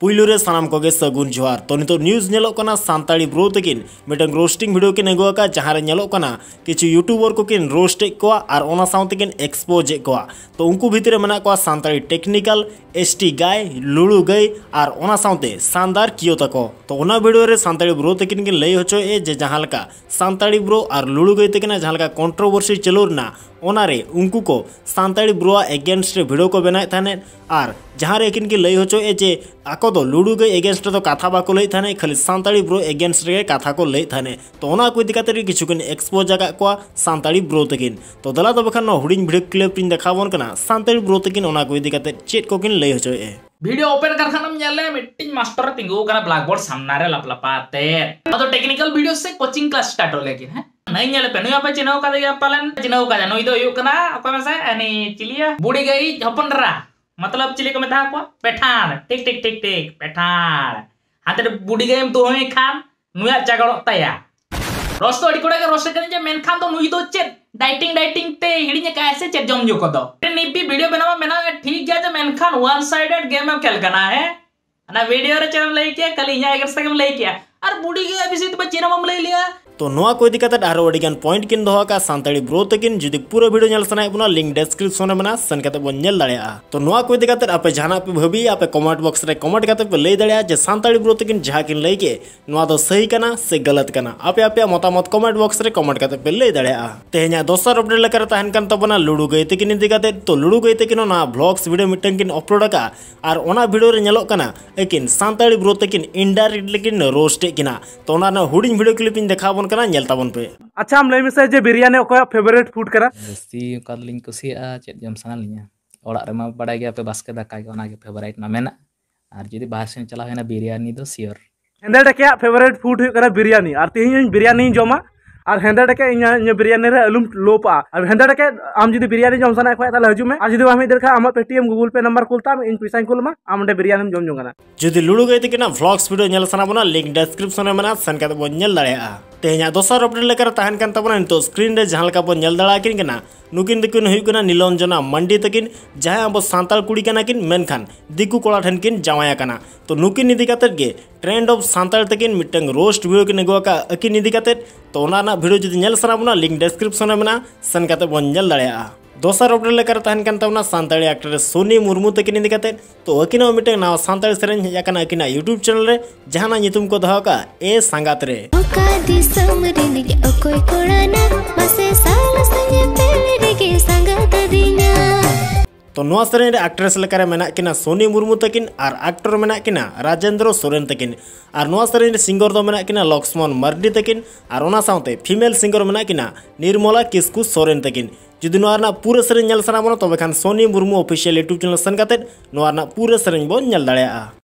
पुलुरे सामान को सगुन जोहार तो नित न्यूज सानी ब्रो तकिन मिटन रोस्टिंग भिडियो किन अगुआ जहाँ कि यूट्यूबर को किन रोस्टे को और एक्सपोजे को तो उनको भितर में सानी टेक्निकल एस टी गाय लुड़ू गई और शानदार कियो तको तो भिडियो सानी ब्रो तकिन लै हचोए जे जहाँ सानी ब्रो और लुड़ू गई तकिन जहाँ कन्ट्रोवर्सि चलूना ᱚᱱᱟᱨᱮ ᱩᱱᱠᱩ ᱠᱚ ᱥᱟᱱᱛᱟᱲᱤ ᱵᱨᱚᱣᱟ ᱮᱜᱮᱱᱥᱴ ᱨᱮ ᱵᱷᱤᱰᱤᱭᱳ ᱠᱚ ᱵᱮᱱᱟᱣᱮᱫ जहाँ ᱟᱨ लै ᱨᱮ ᱟᱹᱠᱤᱱ आको दो लुडू के एगेंस्ट तो कथा बाको लै थाने खाली सांताड़ी ब्रो एगेंस्ट रे कथा को लै थाने तो ओना कोई दिक्कत रे किछु किछुकिन एक्सपोज जगह को सांताड़ी ब्रो तकिन तो दला तो बखन हुडिंग वीडियो क्लिप पिन देखावन कना सांताड़ी ब्रो तकिन ओना कोई दिक्कत चेट को किन लै होचो ए वीडियो ओपन कर खानम नेले मीटिंग मास्टर तिंगो कना ब्लैक बोर्ड सामने रे लपलपाते तो टेक्निकल वीडियो से कोचिंग क्लास स्टार्ट हो लेकिन है नहीं ᱧᱮᱞ ᱯᱮ ᱱᱩᱭᱟ ᱯᱮ ᱪᱤᱱᱟᱹᱣ ᱠᱟᱫᱮ ᱜᱮᱭᱟ ᱯᱟᱞᱮᱱ ᱪᱤᱱᱟᱹᱣ का ᱱᱩᱭ ᱫᱚ ᱦᱩᱭᱩᱜ ᱠᱟᱱᱟ ᱚᱠᱚᱭ ᱢᱟᱥᱮ ᱟᱹᱱᱤ चिलिया बुड़ी गई ᱦᱚᱯᱚᱱ ᱨᱟ मतलब चिले को में को आपको पेठान ठीक ठीक ठीक ठीक पेठान हाथे बुढ़ी तो दो खान नुया जागड़ तया रस तो अड़कोड़ा रस कर मेखान तो नुई तो चे डाइटिंग डाइटिंग ते हिड़ी का ऐसे चे जम जो कदो निपी वीडियो बनावा मेना ठीक गया जे मेखान वन साइडेड गेम एम खेल करना है ना वीडियो रे चेम लई किया कल इया एगर सगम लई किया और बुढ़ी गया अभी से तो बच्चे नाम लई लिया तो को आरो पॉइंट किन दोहा का सानी ब्रो तक जुदी पूरा भिडो सबना लिंक डेस्क्रिप्शन में सेन बन तो को आपे जाना पे भाभी आपे कमेंट बक्स में कमेंट करते पे लै दाड़ा सानी ब्रो तक जहाँ लैगे तो सही कना से गलत कना आपे आपे मतामत कमेंट बक्स में कमेंट कर पे लै दाड़ा तेहे दसार अपडेट लुड़ू गई तक इतने तो लुड़ू गई तक ब्लग्स भिडियो मिट्टिन अपलोड और भिडियो नलोक अकिन सानी ब्रो तक इनडाइरेक्ट लेकिन रोस्टेना तो हूँ भिडियो क्लीपी देखा बन ᱵᱚᱱ ᱠᱟᱱᱟ ᱧᱮᱞ ᱛᱟᱵᱚᱱ ᱯᱮ ᱟᱪᱪᱷᱟ ᱟᱢ ᱞᱟᱹᱭ ᱢᱮᱥᱮ ᱡᱮ ᱵᱤᱨᱭᱟᱱᱤ ᱚᱠᱚᱭᱟᱜ ᱯᱷᱮᱵᱟᱨᱮᱴ ᱯᱷᱩᱰ ᱠᱟᱱᱟ ᱡᱟᱹᱥᱛᱤ ᱚᱠᱟ ᱫᱚᱞᱤᱧ ᱠᱩᱥᱤᱭᱟᱜᱼᱟ ᱪᱮᱫ ᱡᱚᱢ ᱥᱟᱱᱟ ᱞᱤᱧᱟ ᱚᱲᱟᱜ ᱨᱮᱢᱟ ᱵᱟᱰᱟᱭ ᱜᱮᱭᱟ ᱯᱮ ᱵᱟᱥᱠᱮ ᱫᱟᱠᱟ ᱜᱮ ᱚᱱᱟᱜᱮ ᱯᱷᱮᱵᱟᱨᱮᱴ ᱢᱟ ᱢᱮᱱᱟᱜ ᱟᱨ ᱡᱩᱫᱤ ᱵᱟᱦᱨᱮ ᱥᱮᱱ ᱪᱟᱞᱟᱣ ᱦᱩᱭᱱᱟ ᱵᱤᱨᱭᱟᱱᱤ ᱫᱚ ᱥᱤᱭᱚᱨ ᱦᱮᱸᱫᱮ ᱴᱟᱠᱮᱭᱟᱜ ᱯᱷᱮᱵᱟᱨᱮᱴ ᱯᱷᱩᱰ ᱦᱩᱭᱩᱜ ᱠᱟᱱᱟ ᱵᱤᱨᱭᱟᱱᱤ ᱟᱨ ᱛᱤᱦᱤᱧ ᱤᱧ ᱵᱤᱨᱭᱟᱱᱤᱧ ᱡᱚᱢᱟ और हेंदे डेके बिरयानी आलूम लोपा और हेंदे डेके आम जुदी बिरयानी जम साना खय ताले हजू और जुदी आम देखा आम पेटीएम गूगल पे नंबर कुलता तो है इन पैसा खुलमा आम बिरयानी जम जोंगना जुदी लुड़ू गई तेना व्लॉग्स भिडियो नेल साना लिंक डिस्क्रिप्शन में सेन कर बो नेल दड़ेआ तेहना अपडेट लेकर तहन कन तबना नितो स्क्रीन रे जहां लका बो नुकिन दिकिन हुई कना निलंजना मंडी तकिन जहां अब सांताल कुड़ी कना किन मेनखान दिकु कोला किन जावाया कना तो नुकिन इदी कातर ट्रेंड ऑफ सांताल तकिन मिट्ट रोस्ट वीडियो किन अकिन इदी कातर तो भिडियो जुदी वीडियो लिंक डिस्क्रिप्शन में सेन सन काते बन नेल दड़ेया दोसर एक्टर सोनी मुर्मू तक इंदी तो अकिन मिटे ना सानताड़ी सेरेन हेज अकिन YouTube चैनल रे को दहका ए सांगात रे ᱛᱚ ᱱᱚᱣᱟ ᱥᱮᱨᱮᱧ ᱨᱮ ᱮᱠᱴᱨᱮᱥ ᱞᱮᱠᱟᱨᱮ ᱢᱮᱱᱟᱜ ᱠᱤᱱᱟ ᱥᱳᱱᱤ ᱢᱩᱨᱢᱩ ᱛᱟᱹᱠᱤᱱ ᱟᱨ ᱮᱠᱴᱚᱨ ᱢᱮᱱᱟᱜ ᱠᱤᱱᱟ ᱨᱟᱡᱮᱱᱫᱨᱚ ᱥᱚᱨᱮᱱ ᱛᱟᱹᱠᱤᱱ ᱟᱨ ᱱᱚᱣᱟ ᱥᱮᱨᱮᱧ ᱨᱮ ᱥᱤᱝᱜᱟᱨ ᱫᱚ ᱢᱮᱱᱟᱜ ᱠᱤᱱᱟ ᱞᱚᱠᱥᱢᱚᱱ ᱢᱟᱨᱰᱤ ᱛᱟᱹᱠᱤᱱ ᱟᱨ ᱚᱱᱟ ᱥᱟᱶᱛᱮ ᱯᱷᱤᱢᱮᱞ ᱥᱤᱝᱜᱟᱨ ᱢᱮᱱᱟᱜ ᱠᱤᱱᱟ ᱱᱤᱨᱢᱚᱞᱟ ᱠᱤᱥᱠᱩ ᱥᱚᱨᱮᱱ ᱛᱟᱹᱠᱤᱱ ᱡᱩᱫᱤ ᱱᱚᱣᱟ ᱨᱮᱱᱟᱜ ᱯᱩᱨᱟᱹ ᱥᱮᱨᱮᱧ ᱧᱮᱞ ᱥᱟᱱᱟ ᱵᱚᱱᱟ ᱛᱚᱵᱮ ᱠᱷᱟᱱ ᱥᱳᱱᱤ ᱢᱩᱨᱢᱩ ᱚᱯᱷᱤᱥᱤᱭᱟᱞ ᱤᱭᱩᱴᱩᱵᱽ ᱪᱮᱱᱮᱞ ᱥᱮᱱ ᱠᱟᱛᱮᱫ ᱱᱚᱣᱟ ᱨᱮᱱᱟᱜ ᱯᱩᱨᱟᱹ ᱥᱮᱨᱮᱧ ᱵᱚᱱ ᱧᱮᱞ ᱫᱟᱲᱮᱭᱟᱜᱼᱟ